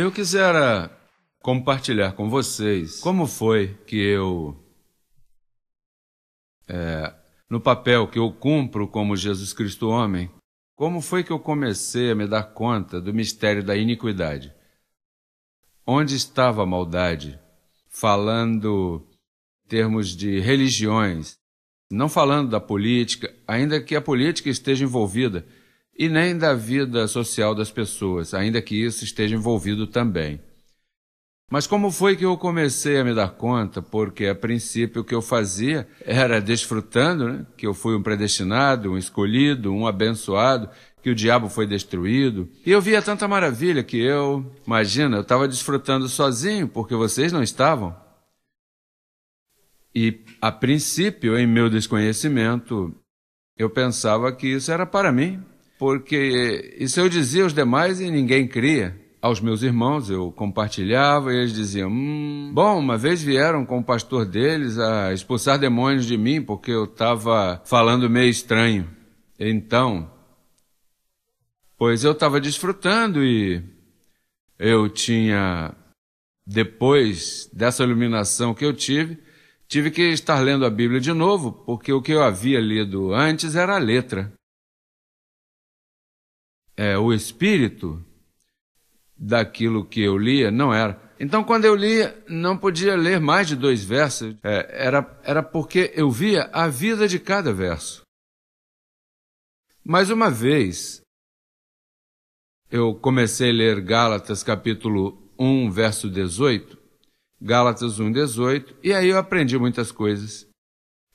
Eu quisera compartilhar com vocês como foi que eu, é, no papel que eu cumpro como Jesus Cristo homem, como foi que eu comecei a me dar conta do mistério da iniquidade? Onde estava a maldade? Falando em termos de religiões, não falando da política, ainda que a política esteja envolvida, e nem da vida social das pessoas, ainda que isso esteja envolvido também. Mas como foi que eu comecei a me dar conta? Porque a princípio o que eu fazia era desfrutando né? que eu fui um predestinado, um escolhido, um abençoado, que o diabo foi destruído. E eu via tanta maravilha que eu, imagina, eu estava desfrutando sozinho porque vocês não estavam. E a princípio, em meu desconhecimento, eu pensava que isso era para mim, porque isso eu dizia aos demais e ninguém cria. Aos meus irmãos eu compartilhava e eles diziam: hum, Bom, uma vez vieram com o pastor deles a expulsar demônios de mim porque eu estava falando meio estranho. Então, pois eu estava desfrutando e eu tinha, depois dessa iluminação que eu tive, tive que estar lendo a Bíblia de novo, porque o que eu havia lido antes era a letra é, o espírito daquilo que eu lia, não era. Então, quando eu lia, não podia ler mais de dois versos, é, era, era porque eu via a vida de cada verso. Mais uma vez, eu comecei a ler Gálatas capítulo 1, verso 18, Gálatas 1, 18, e aí eu aprendi muitas coisas.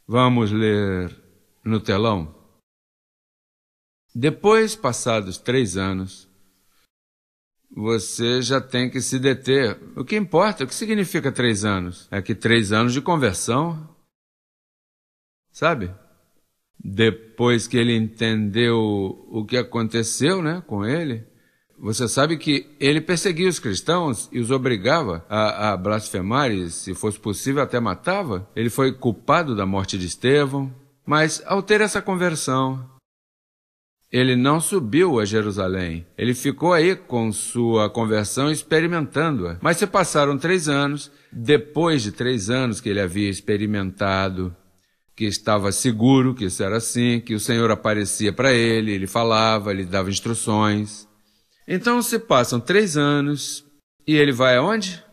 Vamos ler no telão? Depois, passados três anos, você já tem que se deter. O que importa? O que significa três anos? É que três anos de conversão, sabe? Depois que ele entendeu o que aconteceu né, com ele, você sabe que ele perseguia os cristãos e os obrigava a, a blasfemar e, se fosse possível, até matava. Ele foi culpado da morte de Estevão. Mas, ao ter essa conversão, ele não subiu a Jerusalém. Ele ficou aí com sua conversão experimentando-a. Mas se passaram três anos, depois de três anos que ele havia experimentado, que estava seguro que isso era assim, que o Senhor aparecia para ele, ele falava, ele dava instruções. Então se passam três anos e ele vai aonde?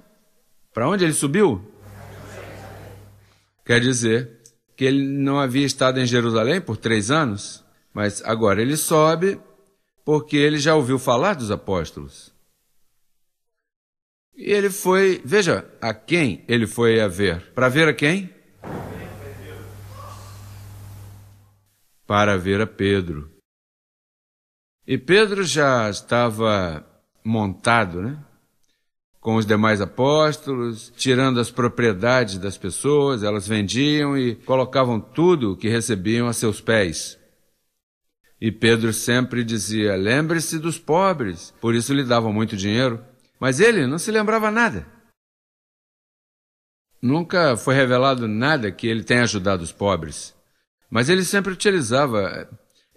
Para onde ele subiu? Quer dizer que ele não havia estado em Jerusalém por três anos? Mas agora ele sobe porque ele já ouviu falar dos apóstolos. E ele foi, veja, a quem ele foi a ver? Para ver a quem? Para ver a Pedro. E Pedro já estava montado, né? Com os demais apóstolos, tirando as propriedades das pessoas, elas vendiam e colocavam tudo o que recebiam a seus pés. E Pedro sempre dizia: lembre-se dos pobres, por isso lhe davam muito dinheiro. Mas ele não se lembrava nada. Nunca foi revelado nada que ele tenha ajudado os pobres. Mas ele sempre utilizava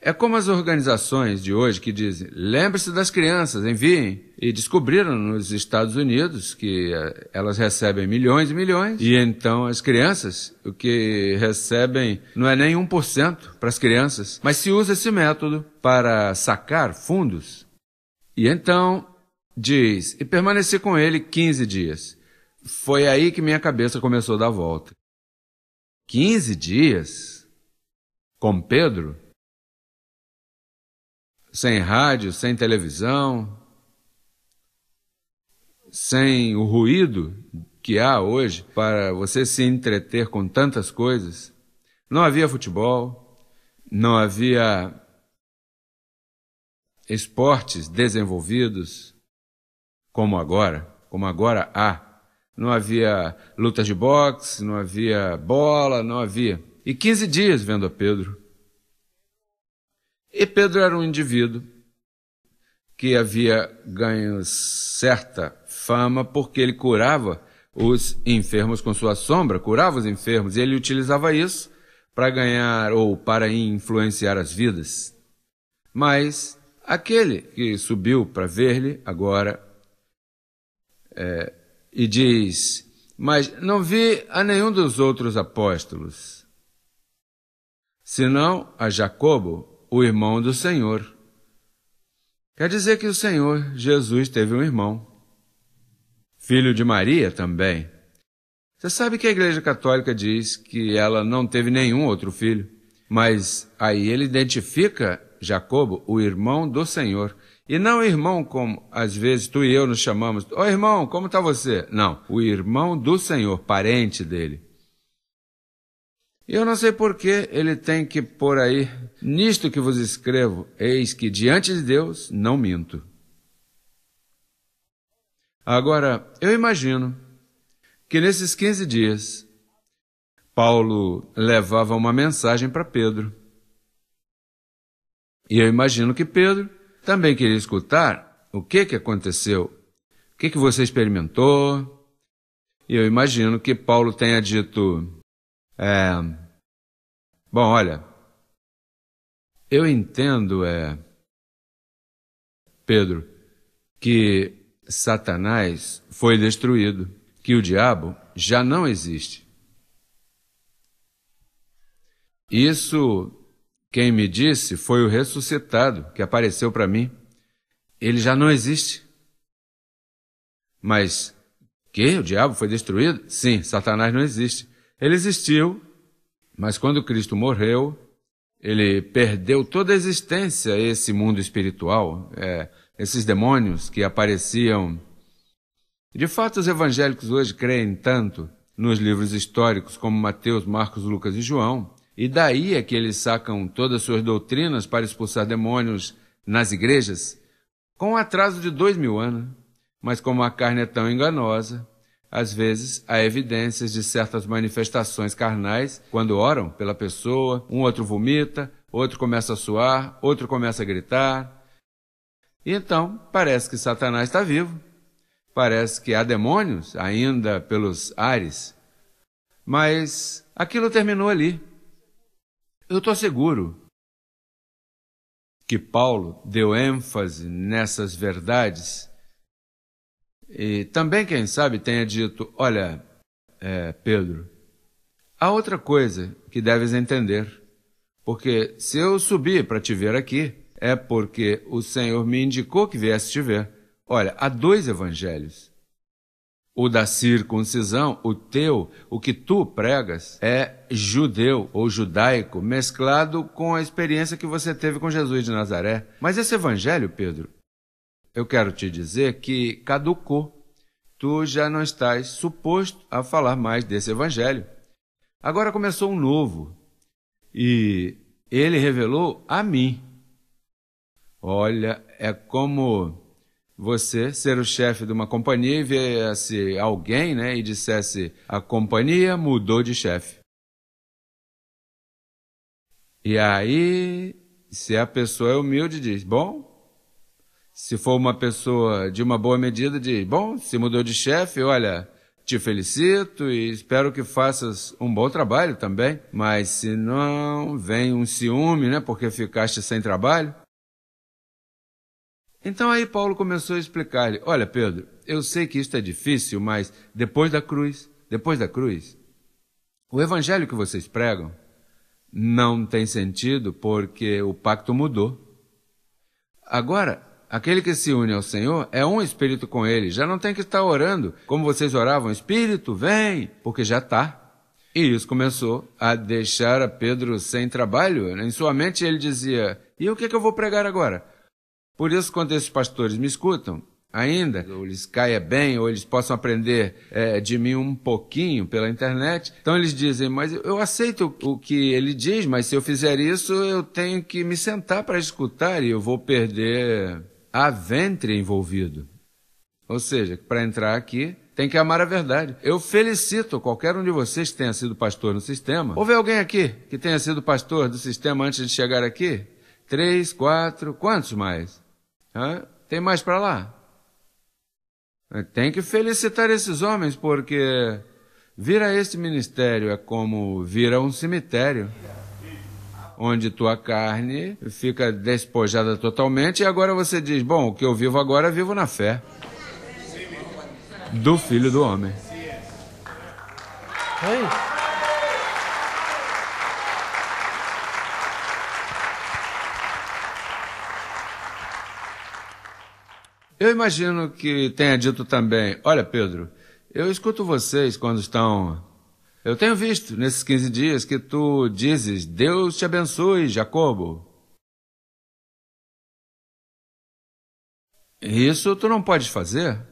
é como as organizações de hoje que dizem: lembre-se das crianças, enviem. E descobriram nos Estados Unidos que eh, elas recebem milhões e milhões, e então as crianças, o que recebem não é nem 1% para as crianças. Mas se usa esse método para sacar fundos. E então diz: e permaneci com ele 15 dias. Foi aí que minha cabeça começou a dar volta. 15 dias? Com Pedro? sem rádio, sem televisão, sem o ruído que há hoje para você se entreter com tantas coisas. Não havia futebol, não havia esportes desenvolvidos como agora, como agora há. Não havia lutas de boxe, não havia bola, não havia. E 15 dias vendo a Pedro. E Pedro era um indivíduo que havia ganho certa fama porque ele curava os enfermos com sua sombra, curava os enfermos, e ele utilizava isso para ganhar ou para influenciar as vidas. Mas aquele que subiu para ver-lhe agora é, e diz: Mas não vi a nenhum dos outros apóstolos, senão a Jacobo, o irmão do Senhor. Quer dizer que o Senhor Jesus teve um irmão, filho de Maria também. Você sabe que a Igreja Católica diz que ela não teve nenhum outro filho, mas aí ele identifica Jacobo, o irmão do Senhor. E não irmão como às vezes tu e eu nos chamamos. Ô oh, irmão, como está você? Não, o irmão do Senhor, parente dele. Eu não sei por que ele tem que pôr aí, nisto que vos escrevo, eis que diante de Deus não minto. Agora, eu imagino que nesses 15 dias, Paulo levava uma mensagem para Pedro. E eu imagino que Pedro também queria escutar o que, que aconteceu, o que, que você experimentou. E eu imagino que Paulo tenha dito: é... Bom, olha, eu entendo, é, Pedro, que Satanás foi destruído, que o diabo já não existe. Isso quem me disse foi o ressuscitado que apareceu para mim. Ele já não existe. Mas que o diabo foi destruído? Sim, Satanás não existe. Ele existiu, mas quando Cristo morreu, ele perdeu toda a existência esse mundo espiritual, é, esses demônios que apareciam. De fato, os evangélicos hoje creem tanto nos livros históricos como Mateus, Marcos, Lucas e João, e daí é que eles sacam todas suas doutrinas para expulsar demônios nas igrejas, com um atraso de dois mil anos. Mas como a carne é tão enganosa, às vezes, há evidências de certas manifestações carnais quando oram pela pessoa, um outro vomita, outro começa a suar, outro começa a gritar. E então, parece que Satanás está vivo. Parece que há demônios ainda pelos ares. Mas aquilo terminou ali. Eu estou seguro que Paulo deu ênfase nessas verdades e também, quem sabe, tenha dito: Olha, é, Pedro, há outra coisa que deves entender. Porque se eu subi para te ver aqui, é porque o Senhor me indicou que viesse te ver. Olha, há dois evangelhos. O da circuncisão, o teu, o que tu pregas, é judeu ou judaico, mesclado com a experiência que você teve com Jesus de Nazaré. Mas esse evangelho, Pedro, eu quero te dizer que caducou. Tu já não estás suposto a falar mais desse evangelho. Agora começou um novo. E ele revelou a mim. Olha, é como você ser o chefe de uma companhia e viesse alguém né, e dissesse: a companhia mudou de chefe. E aí, se a pessoa é humilde, diz: bom, se for uma pessoa de uma boa medida, diz: Bom, se mudou de chefe, olha, te felicito e espero que faças um bom trabalho também. Mas se não, vem um ciúme, né? Porque ficaste sem trabalho. Então aí Paulo começou a explicar-lhe: Olha, Pedro, eu sei que isto é difícil, mas depois da cruz, depois da cruz, o evangelho que vocês pregam não tem sentido porque o pacto mudou. Agora, Aquele que se une ao Senhor é um espírito com ele, já não tem que estar orando como vocês oravam, espírito, vem, porque já está. E isso começou a deixar a Pedro sem trabalho. Em sua mente ele dizia: E o que, é que eu vou pregar agora? Por isso, quando esses pastores me escutam, ainda, ou lhes caia bem, ou eles possam aprender é, de mim um pouquinho pela internet. Então eles dizem, mas eu aceito o que ele diz, mas se eu fizer isso, eu tenho que me sentar para escutar e eu vou perder há ventre envolvido. Ou seja, para entrar aqui, tem que amar a verdade. Eu felicito qualquer um de vocês que tenha sido pastor no sistema. Houve alguém aqui que tenha sido pastor do sistema antes de chegar aqui? Três, quatro, quantos mais? Hã? Tem mais para lá? É, tem que felicitar esses homens, porque vir a este ministério é como vir a um cemitério onde tua carne fica despojada totalmente, e agora você diz: Bom, o que eu vivo agora, vivo na fé do Filho do Homem. Oi. Eu imagino que tenha dito também: Olha, Pedro, eu escuto vocês quando estão eu tenho visto nesses 15 dias que tu dizes: Deus te abençoe, Jacobo. Isso tu não podes fazer.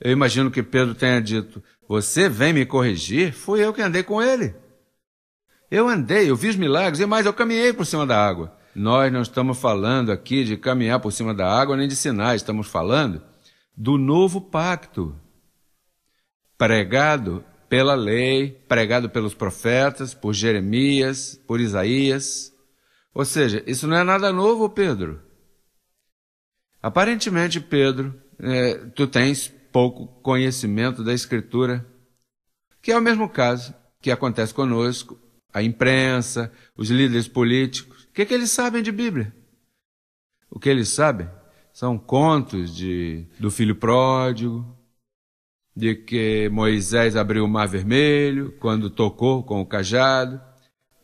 Eu imagino que Pedro tenha dito: Você vem me corrigir? Fui eu que andei com ele. Eu andei, eu vi os milagres e mais, eu caminhei por cima da água. Nós não estamos falando aqui de caminhar por cima da água nem de sinais, estamos falando do novo pacto pregado pela lei, pregado pelos profetas, por Jeremias, por Isaías. Ou seja, isso não é nada novo, Pedro. Aparentemente, Pedro, é, tu tens pouco conhecimento da Escritura, que é o mesmo caso que acontece conosco, a imprensa, os líderes políticos. O que, é que eles sabem de Bíblia? O que eles sabem são contos de, do filho pródigo, de que Moisés abriu o mar vermelho quando tocou com o cajado.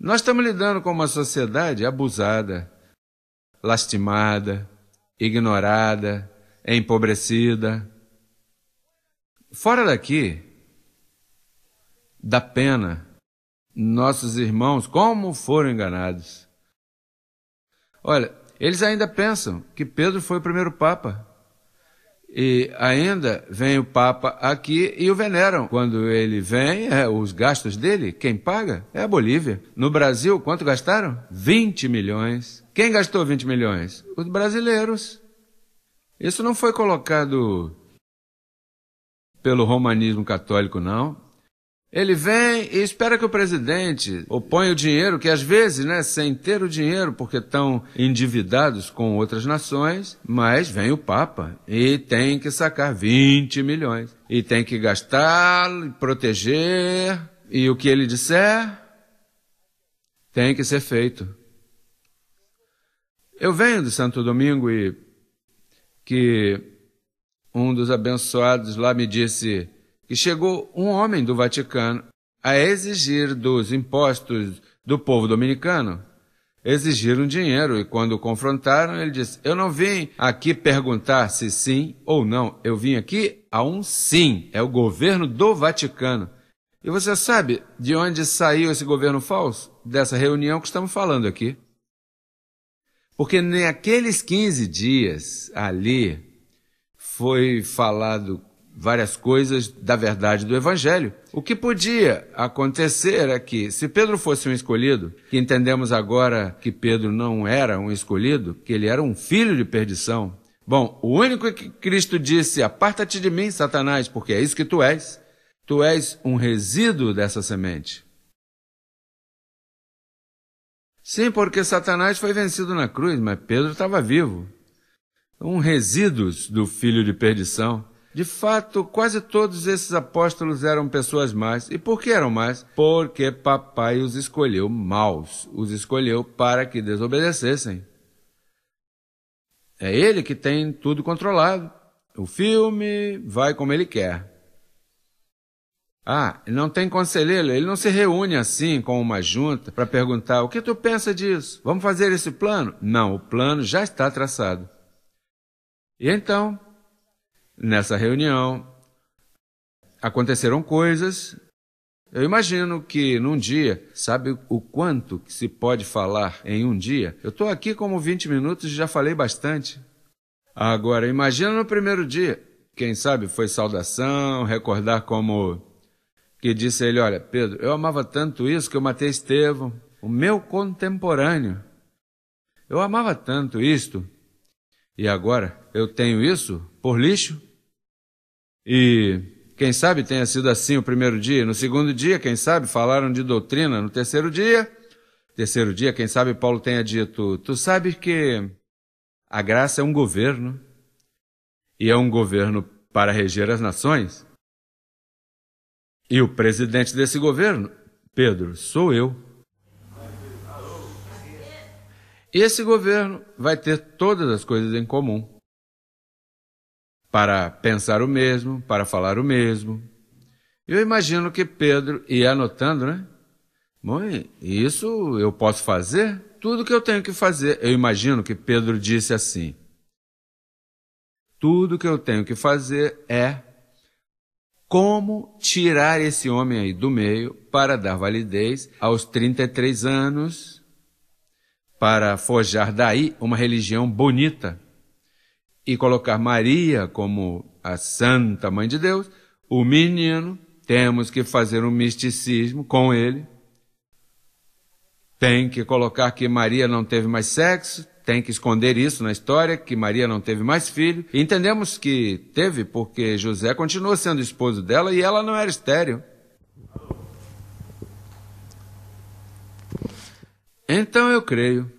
Nós estamos lidando com uma sociedade abusada, lastimada, ignorada, empobrecida. Fora daqui, da pena, nossos irmãos, como foram enganados. Olha, eles ainda pensam que Pedro foi o primeiro Papa. E ainda vem o Papa aqui e o veneram. Quando ele vem, é, os gastos dele, quem paga é a Bolívia. No Brasil, quanto gastaram? 20 milhões. Quem gastou 20 milhões? Os brasileiros. Isso não foi colocado pelo romanismo católico, não. Ele vem e espera que o presidente oponha o dinheiro, que às vezes, né, sem ter o dinheiro, porque estão endividados com outras nações, mas vem o Papa e tem que sacar 20 milhões. E tem que gastar, proteger, e o que ele disser tem que ser feito. Eu venho de Santo Domingo e que um dos abençoados lá me disse, que chegou um homem do Vaticano a exigir dos impostos do povo dominicano. Exigiram dinheiro e, quando o confrontaram, ele disse: Eu não vim aqui perguntar se sim ou não, eu vim aqui a um sim, é o governo do Vaticano. E você sabe de onde saiu esse governo falso? Dessa reunião que estamos falando aqui. Porque naqueles 15 dias ali foi falado várias coisas da verdade do Evangelho. O que podia acontecer é que, se Pedro fosse um escolhido, que entendemos agora que Pedro não era um escolhido, que ele era um filho de perdição. Bom, o único que Cristo disse, aparta-te de mim, Satanás, porque é isso que tu és. Tu és um resíduo dessa semente. Sim, porque Satanás foi vencido na cruz, mas Pedro estava vivo. Um resíduo do filho de perdição. De fato, quase todos esses apóstolos eram pessoas más. E por que eram más? Porque papai os escolheu maus, os escolheu para que desobedecessem. É ele que tem tudo controlado. O filme vai como ele quer. Ah, não tem conselheiro, ele não se reúne assim com uma junta para perguntar: o que tu pensa disso? Vamos fazer esse plano? Não, o plano já está traçado. E então, Nessa reunião aconteceram coisas. Eu imagino que num dia, sabe o quanto que se pode falar em um dia? Eu estou aqui como 20 minutos e já falei bastante. Agora, imagina no primeiro dia. Quem sabe foi saudação, recordar como que disse ele: Olha, Pedro, eu amava tanto isso que eu matei Estevão, o meu contemporâneo. Eu amava tanto isto, e agora eu tenho isso por lixo? E quem sabe tenha sido assim o primeiro dia. No segundo dia, quem sabe, falaram de doutrina. No terceiro dia, terceiro dia, quem sabe Paulo tenha dito: Tu sabes que a graça é um governo, e é um governo para reger as nações. E o presidente desse governo, Pedro, sou eu. E esse governo vai ter todas as coisas em comum para pensar o mesmo, para falar o mesmo. Eu imagino que Pedro ia anotando, né? Mãe, isso eu posso fazer? Tudo que eu tenho que fazer. Eu imagino que Pedro disse assim: Tudo que eu tenho que fazer é como tirar esse homem aí do meio para dar validez aos 33 anos, para forjar daí uma religião bonita e colocar Maria como a Santa Mãe de Deus, o menino, temos que fazer um misticismo com ele. Tem que colocar que Maria não teve mais sexo, tem que esconder isso na história, que Maria não teve mais filho. entendemos que teve, porque José continuou sendo esposo dela e ela não era estéreo. Então eu creio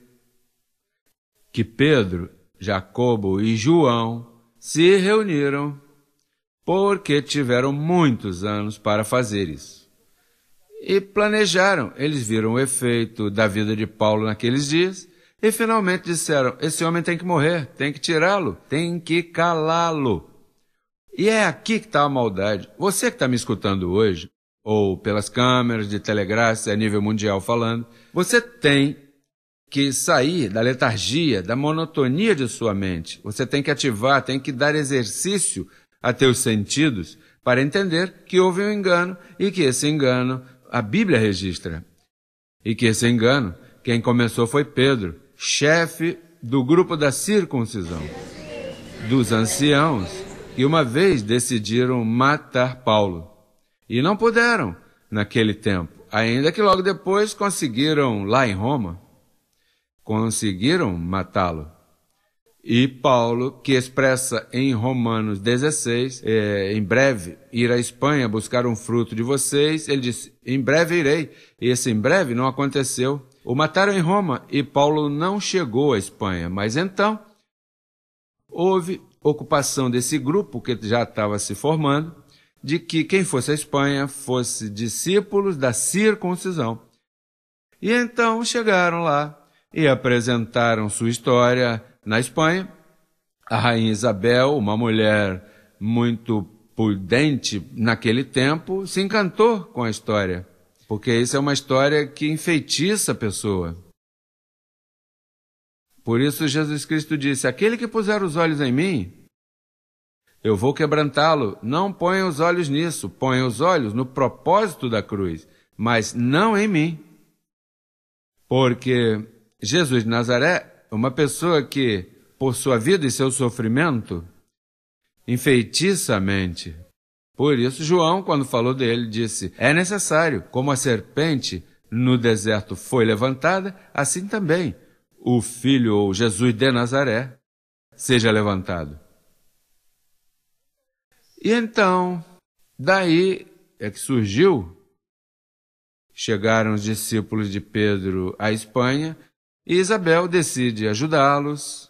que Pedro Jacobo e João se reuniram porque tiveram muitos anos para fazer isso. E planejaram, eles viram o efeito da vida de Paulo naqueles dias e finalmente disseram: esse homem tem que morrer, tem que tirá-lo, tem que calá-lo. E é aqui que está a maldade. Você que está me escutando hoje, ou pelas câmeras de telegráfica a é nível mundial falando, você tem que sair da letargia, da monotonia de sua mente. Você tem que ativar, tem que dar exercício a teus sentidos para entender que houve um engano e que esse engano a Bíblia registra. E que esse engano, quem começou foi Pedro, chefe do grupo da circuncisão, dos anciãos, que uma vez decidiram matar Paulo. E não puderam naquele tempo, ainda que logo depois conseguiram lá em Roma conseguiram matá-lo. E Paulo, que expressa em Romanos 16, é, em breve ir à Espanha buscar um fruto de vocês, ele disse em breve irei. E esse em breve não aconteceu. O mataram em Roma e Paulo não chegou à Espanha. Mas então houve ocupação desse grupo que já estava se formando, de que quem fosse à Espanha fosse discípulos da circuncisão. E então chegaram lá e apresentaram sua história na Espanha. A rainha Isabel, uma mulher muito prudente naquele tempo, se encantou com a história, porque isso é uma história que enfeitiça a pessoa. Por isso Jesus Cristo disse: Aquele que puser os olhos em mim, eu vou quebrantá-lo. Não ponha os olhos nisso, ponha os olhos no propósito da cruz, mas não em mim. Porque Jesus de Nazaré, é uma pessoa que, por sua vida e seu sofrimento, enfeitiçamente. Por isso, João, quando falou dele, disse: É necessário, como a serpente no deserto foi levantada, assim também o filho ou Jesus de Nazaré seja levantado. E então, daí é que surgiu. Chegaram os discípulos de Pedro à Espanha e Isabel decide ajudá-los,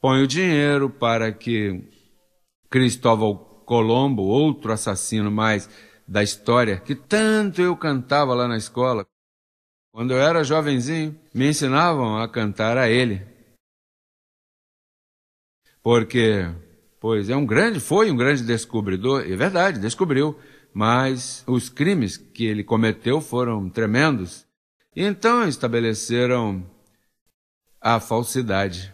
põe o dinheiro para que Cristóvão Colombo, outro assassino mais da história, que tanto eu cantava lá na escola, quando eu era jovenzinho, me ensinavam a cantar a ele. Porque, pois, é um grande, foi um grande descobridor, é verdade, descobriu, mas os crimes que ele cometeu foram tremendos. Então estabeleceram a falsidade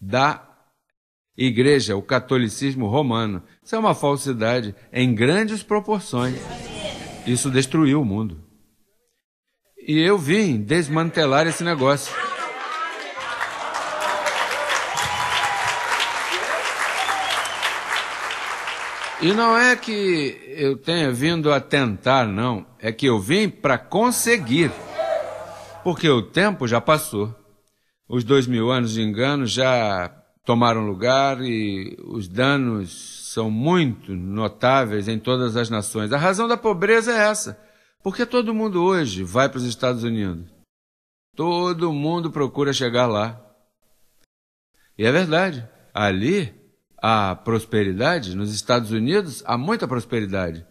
da igreja, o catolicismo romano. Isso é uma falsidade em grandes proporções. Isso destruiu o mundo. E eu vim desmantelar esse negócio. E não é que eu tenha vindo a tentar, não. É que eu vim para conseguir. Porque o tempo já passou. Os dois mil anos de engano já tomaram lugar e os danos são muito notáveis em todas as nações. A razão da pobreza é essa. Porque todo mundo hoje vai para os Estados Unidos. Todo mundo procura chegar lá. E é verdade. Ali há prosperidade, nos Estados Unidos há muita prosperidade,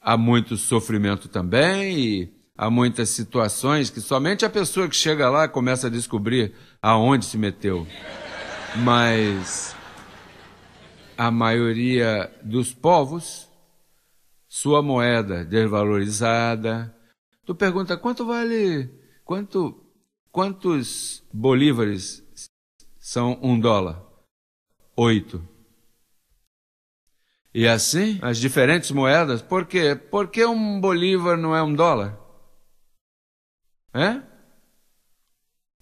há muito sofrimento também e há muitas situações que somente a pessoa que chega lá começa a descobrir aonde se meteu. Mas a maioria dos povos, sua moeda desvalorizada. Tu pergunta quanto vale, quanto, quantos bolívares são um dólar? Oito. E assim, as diferentes moedas. Por quê? Por que um bolívar não é um dólar? É?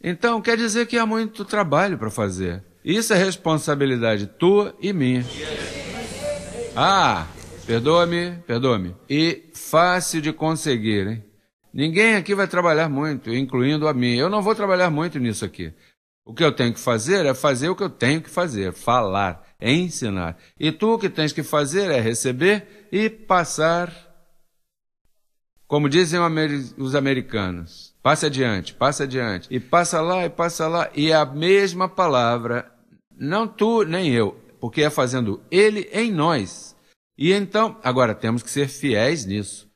Então, quer dizer que há muito trabalho para fazer. Isso é responsabilidade tua e minha. Ah, perdoa-me, perdoa-me. E fácil de conseguir, hein? Ninguém aqui vai trabalhar muito, incluindo a mim. Eu não vou trabalhar muito nisso aqui. O que eu tenho que fazer é fazer o que eu tenho que fazer, falar ensinar. E tu o que tens que fazer é receber e passar. Como dizem os americanos, passa adiante, passa adiante, e passa lá, e passa lá, e a mesma palavra, não tu nem eu, porque é fazendo ele em nós. E então, agora temos que ser fiéis nisso.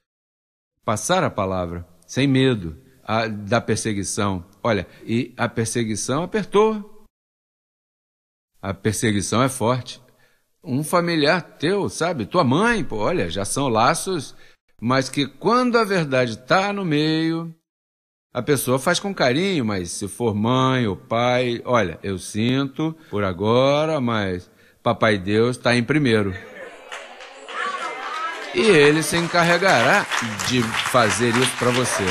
Passar a palavra, sem medo a, da perseguição. Olha, e a perseguição apertou, a perseguição é forte. Um familiar teu, sabe? Tua mãe, pô, olha, já são laços, mas que quando a verdade está no meio, a pessoa faz com carinho, mas se for mãe ou pai, olha, eu sinto por agora, mas Papai Deus está em primeiro. E ele se encarregará de fazer isso para você.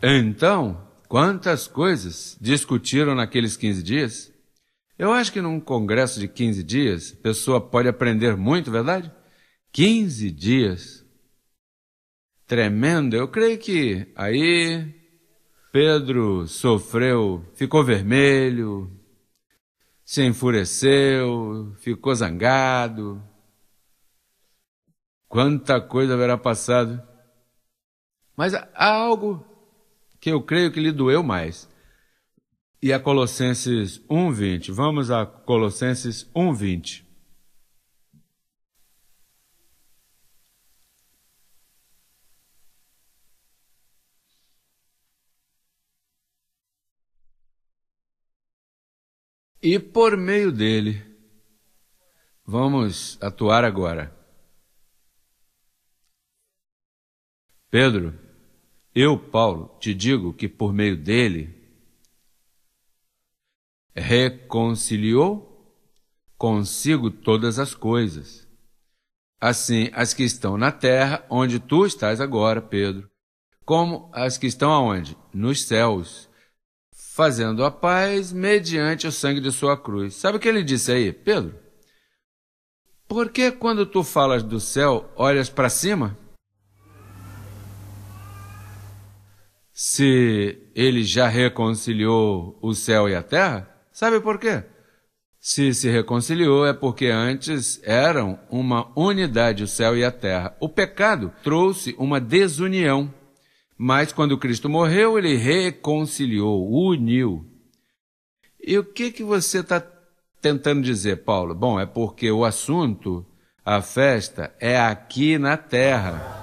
Então, quantas coisas discutiram naqueles 15 dias? Eu acho que num congresso de 15 dias, a pessoa pode aprender muito, verdade? 15 dias. Tremendo. Eu creio que aí Pedro sofreu, ficou vermelho, se enfureceu, ficou zangado. Quanta coisa haverá passado. Mas há algo que eu creio que lhe doeu mais. E a Colossenses 1:20. Vamos a Colossenses 1:20. E por meio dele, vamos atuar agora. Pedro, eu, Paulo, te digo que por meio dele reconciliou consigo todas as coisas, assim as que estão na terra, onde tu estás agora, Pedro, como as que estão aonde? Nos céus, fazendo a paz mediante o sangue de sua cruz. Sabe o que ele disse aí, Pedro? Por que quando tu falas do céu, olhas para cima? se ele já reconciliou o céu e a terra? Sabe por quê? Se se reconciliou é porque antes eram uma unidade o céu e a terra. O pecado trouxe uma desunião. Mas quando Cristo morreu, ele reconciliou, uniu. E o que, que você está tentando dizer, Paulo? Bom, é porque o assunto, a festa, é aqui na terra.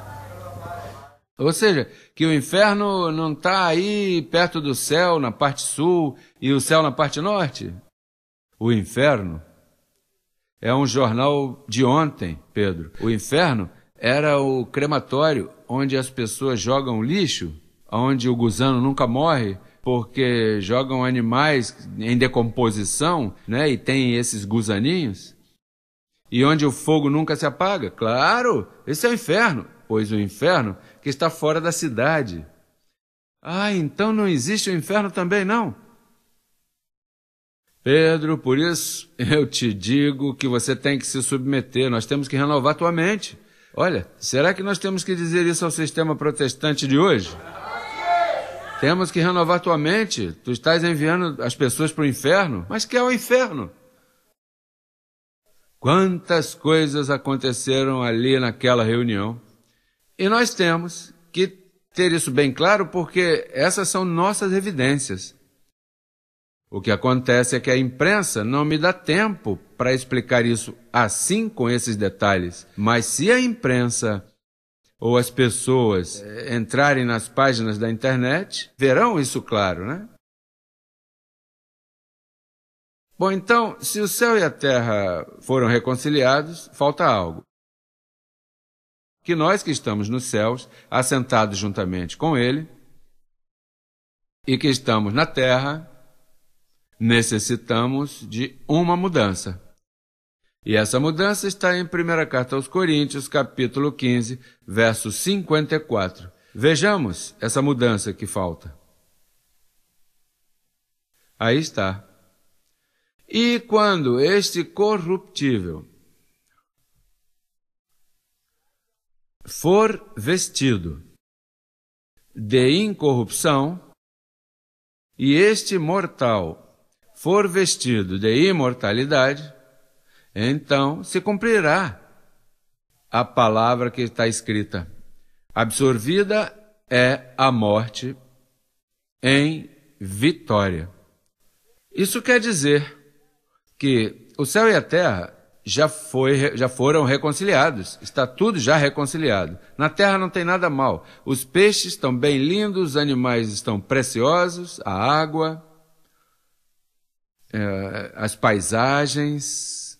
Ou seja, que o inferno não está aí perto do céu, na parte sul, e o céu na parte norte. O inferno é um jornal de ontem, Pedro. O inferno era o crematório onde as pessoas jogam lixo, onde o gusano nunca morre, porque jogam animais em decomposição, né? E tem esses gusaninhos. E onde o fogo nunca se apaga. Claro, esse é o inferno, pois o inferno que está fora da cidade. Ah, então não existe o inferno também, não? Pedro, por isso eu te digo que você tem que se submeter, nós temos que renovar tua mente. Olha, será que nós temos que dizer isso ao sistema protestante de hoje? Temos que renovar tua mente. Tu estás enviando as pessoas para o inferno, mas que é o inferno. Quantas coisas aconteceram ali naquela reunião? E nós temos que ter isso bem claro porque essas são nossas evidências. O que acontece é que a imprensa não me dá tempo para explicar isso assim com esses detalhes, mas se a imprensa ou as pessoas eh, entrarem nas páginas da internet, verão isso claro, né? Bom, então, se o céu e a terra foram reconciliados, falta algo que nós que estamos nos céus, assentados juntamente com Ele, e que estamos na terra, necessitamos de uma mudança. E essa mudança está em 1 Carta aos Coríntios, capítulo 15, verso 54. Vejamos essa mudança que falta. Aí está. E quando este corruptível for vestido de incorrupção e este mortal for vestido de imortalidade, então se cumprirá a palavra que está escrita. Absorvida é a morte em vitória. Isso quer dizer que o céu e a terra já, foi, já foram reconciliados. Está tudo já reconciliado. Na terra não tem nada mal. Os peixes estão bem lindos, os animais estão preciosos, a água, é, as paisagens.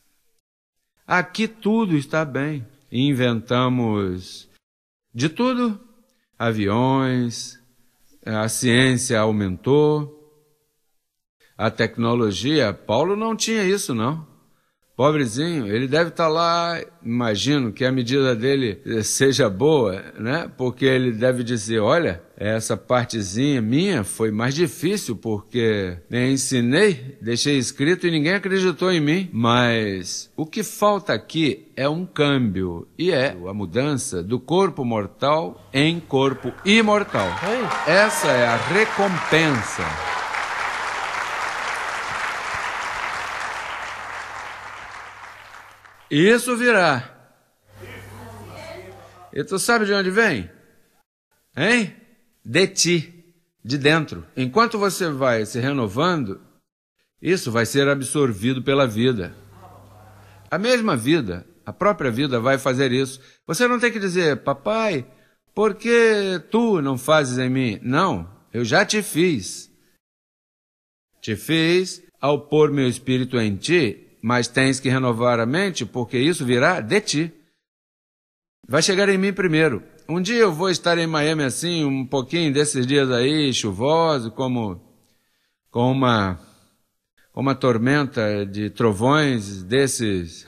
Aqui tudo está bem. Inventamos de tudo: aviões, eh, a ciência aumentou, a tecnologia. Paulo não tinha isso, não. Pobrezinho, ele deve estar tá lá, imagino que a medida dele eh, seja boa, né? Porque ele deve dizer: olha, essa partezinha minha foi mais difícil porque nem ensinei, deixei escrito e ninguém acreditou em mim. Mas o que falta aqui é um câmbio e é a mudança do corpo mortal em corpo imortal. Essa é a recompensa. Isso virá. E tu sabe de onde vem? Hein? De ti, de dentro. Enquanto você vai se renovando, isso vai ser absorvido pela vida. A mesma vida, a própria vida vai fazer isso. Você não tem que dizer, papai, por que tu não fazes em mim? Não, eu já te fiz. Te fiz ao pôr meu espírito em ti mas tens que renovar a mente, porque isso virá de ti. Vai chegar em mim primeiro. Um dia eu vou estar em Miami assim, um pouquinho desses dias aí, chuvoso, como com uma uma tormenta de trovões desses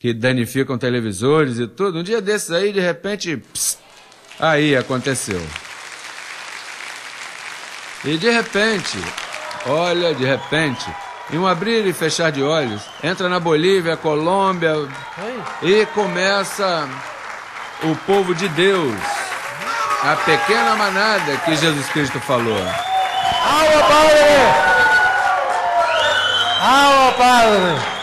que danificam televisores e tudo. Um dia desses aí, de repente, aí aconteceu. E de repente, olha, de repente, em um abrir e fechar de olhos, entra na Bolívia, Colômbia e começa o povo de Deus, a pequena manada que Jesus Cristo falou. Alô Padre! Alô Padre!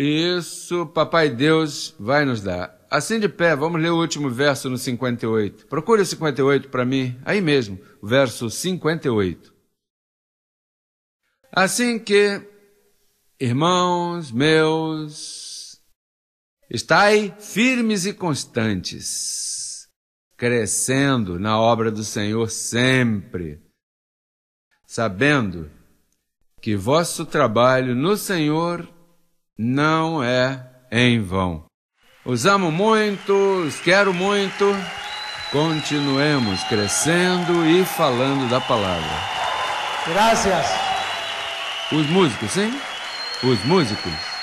Isso, Papai Deus vai nos dar. Assim de pé, vamos ler o último verso no 58. Procure o 58 para mim, aí mesmo, verso 58. Assim que, irmãos meus, estai firmes e constantes, crescendo na obra do Senhor sempre, sabendo que vosso trabalho no Senhor não é em vão. Os amo muito, os quero muito. Continuemos crescendo e falando da palavra. Graças. Os músicos, sim? Os músicos.